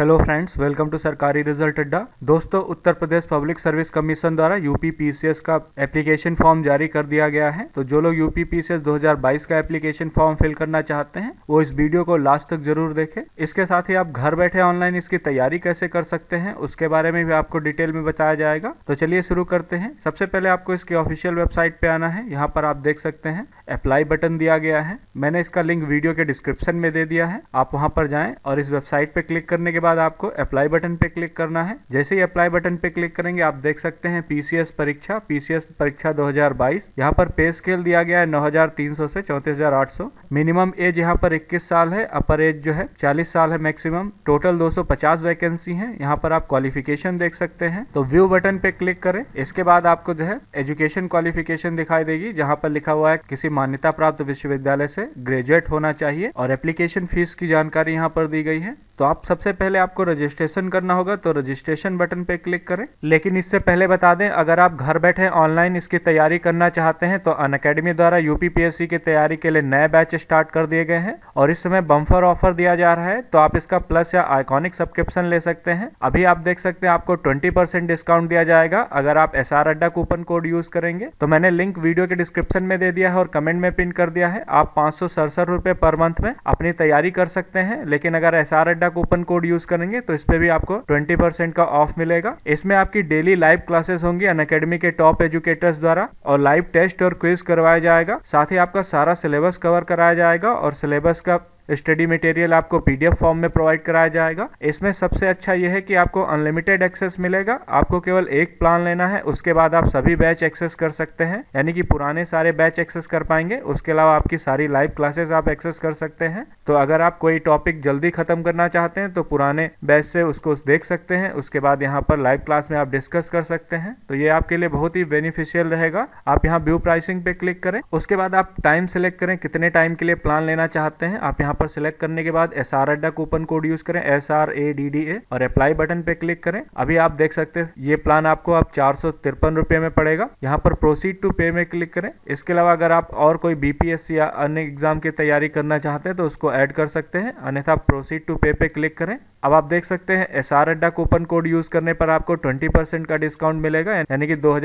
hello friends welcome to Sarkari result Adda दोस्तों Uttar Pradesh public service commission द्वारा UP PCS का application form जारी कर दिया गया है तो जो लोग यूपी पीसीएस 2022 का एप्लीकेशन फॉर्म फिल करना चाहते हैं वो इस वीडियो को लास्ट तक जरूर देखें इसके साथ ही आप घर बैठे ऑनलाइन इसकी तैयारी कैसे कर सकते हैं उसके बारे में भी आपको डिटेल में बताया जाएगा तो चलिए शुरू करते हैं सबसे पहले आपको इसकी ऑफिशियल वेबसाइट पे आना है यहाँ पर आप देख सकते हैं अप्लाई बटन दिया गया है मैंने इसका लिंक वीडियो के डिस्क्रिप्शन में दे दिया है आप वहाँ पर जाए और इस वेबसाइट पे क्लिक करने के बाद बाद आपको अप्लाई बटन पे क्लिक करना है जैसे ही अप्लाई बटन पे क्लिक करेंगे आप देख सकते हैं पीसीएस परीक्षा पीसीएस परीक्षा 2022 यहाँ पर पे स्केल दिया गया है 9300 से 34800 मिनिमम एज यहाँ पर 21 साल है अपर एज जो है 40 साल है मैक्सिमम टोटल 250 वैकेंसी है यहाँ पर आप क्वालिफिकेशन देख सकते हैं तो व्यू बटन पे क्लिक करें इसके बाद आपको जो है एजुकेशन क्वालिफिकेशन दिखाई देगी जहाँ पर लिखा हुआ है किसी मान्यता प्राप्त विश्वविद्यालय से ग्रेजुएट होना चाहिए और एप्लीकेशन फीस की जानकारी यहाँ पर दी गई है तो आप सबसे पहले आपको रजिस्ट्रेशन करना होगा तो रजिस्ट्रेशन बटन पे क्लिक करें लेकिन इससे पहले बता दें अगर आप घर बैठे ऑनलाइन इसकी तैयारी करना चाहते हैं तो अन अकेडमी द्वारा यूपीपीएससी की तैयारी के लिए नए बैच स्टार्ट कर दिए गए हैं और इस समय बम्फर ऑफर दिया जा रहा है तो आप इसका प्लस या आइकॉनिक सब्सक्रिप्शन ले सकते हैं अभी आप देख सकते हैं आपको ट्वेंटी डिस्काउंट दिया जाएगा अगर आप एस अड्डा कूपन कोड यूज करेंगे तो मैंने लिंक वीडियो के डिस्क्रिप्शन में दे दिया है और कमेंट में पिन कर दिया है आप पांच सौ पर मंथ में अपनी तैयारी कर सकते हैं लेकिन अगर S R Adda coupon code use करेंगे तो इस पे भी आपको 20% का ऑफ मिलेगा इसमें आपकी डेली लाइव क्लासेस होंगी अन अकेडमी के टॉप एजुकेटर्स द्वारा और लाइव टेस्ट और क्विज करवाया जाएगा साथ ही आपका सारा सिलेबस कवर कराया जाएगा और सिलेबस का स्टडी मटेरियल आपको पीडीएफ फॉर्म में प्रोवाइड कराया जाएगा इसमें सबसे अच्छा यह है कि आपको अनलिमिटेड एक्सेस मिलेगा आपको केवल एक प्लान लेना है उसके बाद आप सभी बैच एक्सेस कर सकते हैं यानी कि पुराने सारे बैच एक्सेस कर पाएंगे उसके अलावा आपकी सारी लाइव क्लासेस आप एक्सेस कर सकते हैं तो अगर आप कोई टॉपिक जल्दी खत्म करना चाहते हैं तो पुराने बैच से उसको देख सकते हैं उसके बाद यहाँ पर लाइव क्लास में आप डिस्कस कर सकते हैं तो ये आपके लिए बहुत ही बेनिफिशियल रहेगा आप यहाँ व्यू प्राइसिंग पे क्लिक करें उसके बाद आप टाइम सेलेक्ट करें कितने टाइम के लिए प्लान लेना चाहते हैं आप यहाँ पर सिलेक्ट करने के बाद S R Adda coupon code use करें S R A D D A और अप्लाई बटन पे क्लिक करें अभी आप देख सकते हैं ये प्लान आपको अब चार सौ तिरपन रुपए में पड़ेगा यहाँ पर प्रोसीड टू पे में क्लिक करें इसके अलावा अगर आप और कोई बीपीएससी या अन्य एग्जाम की तैयारी करना चाहते हैं तो उसको एड कर सकते हैं अन्यथा प्रोसीड टू पे पे क्लिक करें अब आप देख सकते हैं S R Adda coupon code use करने पर आपको 20 परसेंट का डिस्काउंट मिलेगा यानी कि दो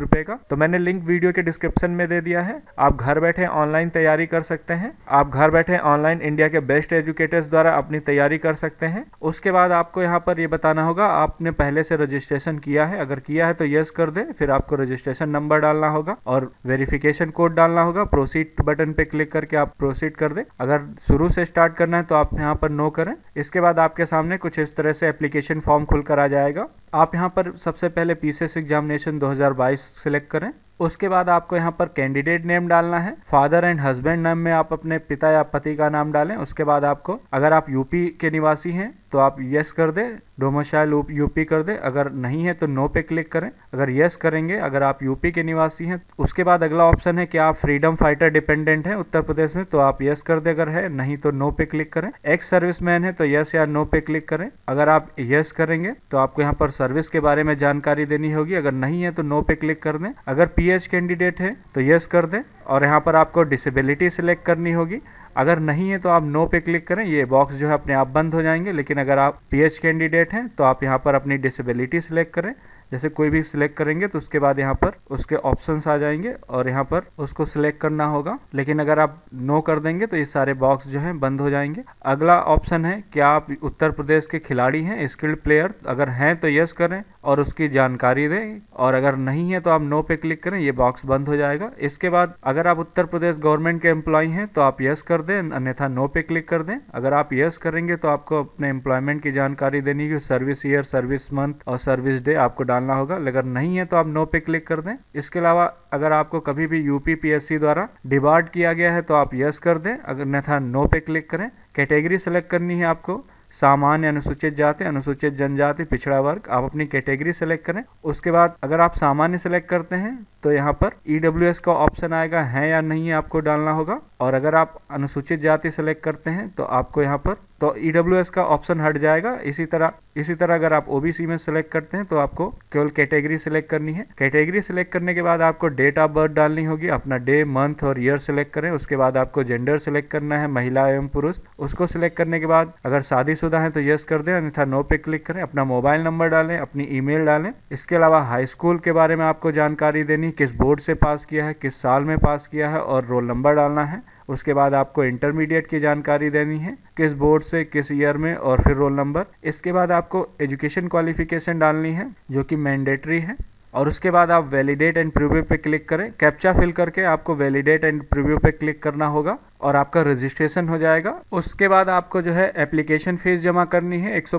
रुपए का तो मैंने लिंक वीडियो के डिस्क्रिप्शन में दे दिया है आप घर बैठे ऑनलाइन तैयारी कर सकते हैं आप घर बैठे ऑनलाइन ऑनलाइन इंडिया के बेस्ट एजुकेटर्स द्वारा अपनी तैयारी कर सकते हैं उसके बाद आपको यहाँ पर ये यह बताना होगा आपने पहले से रजिस्ट्रेशन किया है अगर किया है तो यस कर दे फिर आपको रजिस्ट्रेशन नंबर डालना होगा और वेरिफिकेशन कोड डालना होगा प्रोसीड बटन पे क्लिक करके आप प्रोसीड कर दे अगर शुरू से स्टार्ट करना है तो आप यहाँ पर नो करें इसके बाद आपके सामने कुछ इस तरह से एप्लीकेशन फॉर्म खुलकर आ जाएगा आप यहाँ पर सबसे पहले पीसीएस एग्जामिनेशन 2022 सिलेक्ट करें उसके बाद आपको यहाँ पर कैंडिडेट नेम डालना है फादर एंड हस्बैंड नेम में आप अपने पिता या पति का नाम डालें उसके बाद आपको अगर आप यूपी के निवासी हैं तो आप यस कर दें डोमोशाइल यूपी कर दें अगर नहीं है तो नो पे क्लिक करें अगर यस करेंगे अगर आप यूपी के निवासी हैं उसके बाद अगला ऑप्शन है कि आप फ्रीडम फाइटर डिपेंडेंट हैं उत्तर प्रदेश में तो आप यस कर दें अगर है नहीं तो नो पे क्लिक करें एक्स सर्विस मैन है तो यस या नो पे क्लिक करें अगर आप यस करेंगे तो आपको यहाँ पर सर्विस के बारे में जानकारी देनी होगी अगर नहीं है तो नो पे क्लिक कर दें अगर पी कैंडिडेट है तो यस कर दें और यहाँ पर आपको डिसेबिलिटी सिलेक्ट करनी होगी अगर नहीं है तो आप नो पे क्लिक करें ये बॉक्स जो है अपने आप बंद हो जाएंगे लेकिन अगर आप पीएच कैंडिडेट हैं तो आप यहाँ पर अपनी डिसेबिलिटी सिलेक्ट करें जैसे कोई भी सिलेक्ट करेंगे तो उसके बाद यहाँ पर उसके ऑप्शंस आ जाएंगे और यहाँ पर उसको सिलेक्ट करना होगा लेकिन अगर आप नो कर देंगे तो ये सारे बॉक्स जो हैं बंद हो जाएंगे अगला ऑप्शन है क्या आप उत्तर प्रदेश के खिलाड़ी हैं स्किल्ड प्लेयर अगर हैं तो यस करें और उसकी जानकारी दें और अगर नहीं है तो आप नो पे क्लिक करें ये बॉक्स बंद हो जाएगा इसके बाद अगर आप उत्तर प्रदेश गवर्नमेंट के एम्प्लॉय हैं तो आप यस कर दें अन्यथा नो पे क्लिक कर दें अगर आप यस करेंगे तो आपको अपने एम्प्लॉयमेंट की जानकारी देनी है सर्विस ईयर सर्विस मंथ और सर्विस डे आपको डालना होगा अगर नहीं है तो आप नो पे क्लिक कर दें इसके अलावा अगर आपको कभी भी यूपीपीएससी द्वारा डिबार्ड किया गया है तो आप यस कर दें अगर अन्यथा नो पे क्लिक करें कैटेगरी सेलेक्ट करनी है आपको सामान्य अनुसूचित जाति अनुसूचित जनजाति पिछड़ा वर्ग आप अपनी कैटेगरी सेलेक्ट करें उसके बाद अगर आप सामान्य सेलेक्ट करते हैं तो यहाँ पर ई e का ऑप्शन आएगा है या नहीं आपको डालना होगा और अगर आप अनुसूचित जाति सेलेक्ट करते हैं तो आपको यहाँ पर तो ई e का ऑप्शन हट जाएगा इसी तरह इसी तरह अगर आप ओबीसी में सेलेक्ट करते हैं तो आपको केवल कैटेगरी सेलेक्ट करनी है कैटेगरी सेलेक्ट करने के बाद आपको डेट ऑफ बर्थ डालनी होगी अपना डे मंथ और ईयर सेलेक्ट करें उसके बाद आपको जेंडर सेलेक्ट करना है महिला एवं पुरुष उसको सिलेक्ट करने के बाद अगर शादीशुदा है तो यस कर दें अन्यथा नो पे क्लिक करें अपना मोबाइल नंबर डालें अपनी ई डालें इसके अलावा हाई स्कूल के बारे में आपको जानकारी देनी कंपनी किस बोर्ड से पास किया है किस साल में पास किया है और रोल नंबर डालना है उसके बाद आपको इंटरमीडिएट की जानकारी देनी है किस बोर्ड से किस ईयर में और फिर रोल नंबर इसके बाद आपको एजुकेशन क्वालिफिकेशन डालनी है जो कि मैंडेटरी है और उसके बाद आप वैलिडेट एंड प्रीव्यू पे क्लिक करें कैप्चा फिल करके आपको वैलिडेट एंड प्रीव्यू पे क्लिक करना होगा और आपका रजिस्ट्रेशन हो जाएगा उसके बाद आपको जो है एप्लीकेशन फीस जमा करनी है एक सौ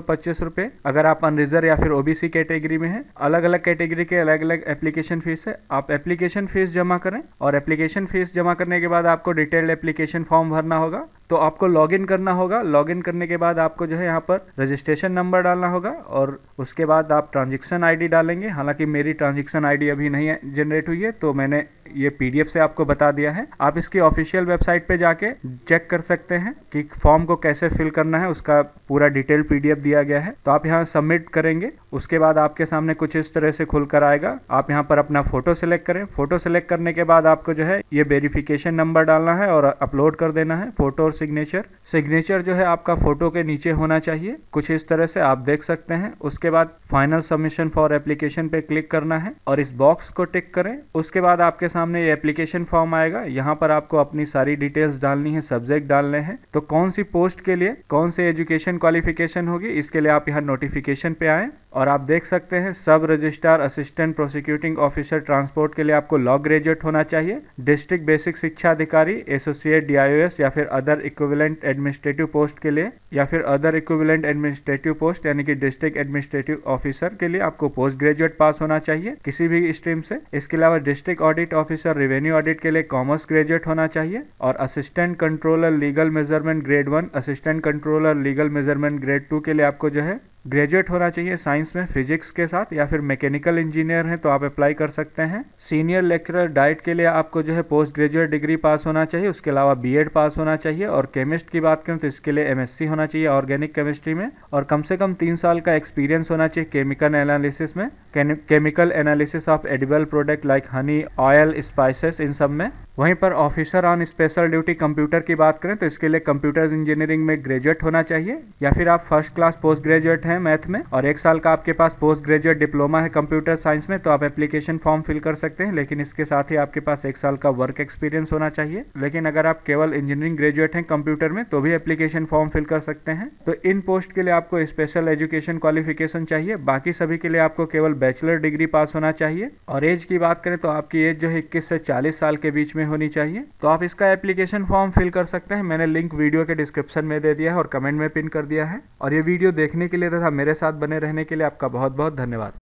अगर आप अनरिजर्व या फिर ओबीसी कैटेगरी में है अलग अलग कैटेगरी के अलग अलग एप्लीकेशन फीस है आप एप्लीकेशन फीस जमा करें और एप्लीकेशन फीस जमा करने के बाद आपको डिटेल्ड एप्लीकेशन फॉर्म भरना होगा तो आपको लॉगिन करना होगा लॉगिन करने के बाद आपको जो है यहाँ पर रजिस्ट्रेशन नंबर डालना होगा और उसके बाद आप ट्रांजेक्शन आईडी डालेंगे हालांकि मेरी ट्रांजेक्शन आईडी अभी नहीं जनरेट हुई है तो मैंने ये पीडीएफ से आपको बता दिया है आप इसकी ऑफिशियल वेबसाइट पे जाके चेक कर सकते हैं कि फॉर्म को कैसे फिल करना है उसका पूरा डिटेल पीडीएफ दिया गया है तो आप यहाँ सबमिट करेंगे उसके बाद आपके सामने कुछ इस तरह से खुलकर आएगा आप यहाँ पर अपना फोटो सिलेक्ट करें फोटो सिलेक्ट करने के बाद आपको जो है ये वेरिफिकेशन नंबर डालना है और अपलोड कर देना है फोटो और सिग्नेचर सिग्नेचर जो है आपका फोटो के नीचे होना चाहिए कुछ इस तरह से आप देख सकते हैं उसके बाद फाइनल सबमिशन फॉर एप्लीकेशन पे क्लिक करना है और इस बॉक्स को टिक करें उसके बाद आपके सामने सामने ये एप्लीकेशन फॉर्म आएगा यहाँ पर आपको अपनी सारी डिटेल्स डालनी है सब्जेक्ट डालने हैं तो कौन सी पोस्ट के लिए कौन से एजुकेशन क्वालिफिकेशन होगी इसके लिए आप यहाँ नोटिफिकेशन पे आए और आप देख सकते हैं sub registrar assistant prosecuting officer transport के लिए आपको लॉ ग्रेजुएट होना चाहिए डिस्ट्रिक्ट बेसिक शिक्षा अधिकारी एसोसिएट डीआईओएस या फिर अदर इक्विवेलेंट एडमिनिस्ट्रेटिव पोस्ट के लिए या फिर अदर इक्विवेलेंट एडमिनिस्ट्रेटिव पोस्ट यानी कि डिस्ट्रिक्ट एडमिनिस्ट्रेटिव ऑफिसर के लिए आपको पोस्ट ग्रेजुएट पास होना चाहिए किसी भी स्ट्रीम से इसके अलावा district audit officer revenue audit के लिए कॉमर्स ग्रेजुएट होना चाहिए और assistant controller legal measurement grade one assistant controller legal measurement grade two के लिए आपको जो है ग्रेजुएट होना चाहिए साइंस साइंस में फिजिक्स के साथ या फिर मैकेनिकल इंजीनियर हैं तो आप अप्लाई कर सकते हैं सीनियर लेक्चरर डाइट के लिए आपको जो है पोस्ट ग्रेजुएट डिग्री पास होना चाहिए उसके अलावा बी पास होना चाहिए और केमिस्ट की बात करें तो इसके लिए एम होना चाहिए ऑर्गेनिक केमिस्ट्री में और कम से कम तीन साल का एक्सपीरियंस होना चाहिए केमिकल एनालिसिस में chemical analysis of edible product like honey oil spices इन सब में वहीं पर officer on special duty computer की बात करें तो इसके लिए कंप्यूटर इंजीनियरिंग में ग्रेजुएट होना चाहिए या फिर आप फर्स्ट क्लास पोस्ट ग्रेजुएट हैं मैथ में और एक साल का आपके पास पोस्ट ग्रेजुएट डिप्लोमा है कंप्यूटर साइंस में तो आप एप्लीकेशन फॉर्म फिल कर सकते हैं लेकिन इसके साथ ही आपके पास एक साल का वर्क एक्सपीरियंस होना चाहिए लेकिन अगर आप केवल इंजीनियरिंग ग्रेजुएट हैं कंप्यूटर में तो भी एप्लीकेशन फॉर्म फिल कर सकते हैं तो इन पोस्ट के लिए आपको स्पेशल एजुकेशन क्वालिफिकेशन चाहिए बाकी सभी के लिए आपको केवल बैचलर डिग्री पास होना चाहिए और एज की बात करें तो आपकी एज जो है इक्कीस से चालीस साल के बीच में होनी चाहिए तो आप इसका एप्लीकेशन फॉर्म फिल कर सकते हैं मैंने लिंक वीडियो के डिस्क्रिप्शन में दे दिया है और कमेंट में पिन कर दिया है और ये वीडियो देखने के लिए तथा मेरे साथ बने रहने के लिए आपका बहुत बहुत धन्यवाद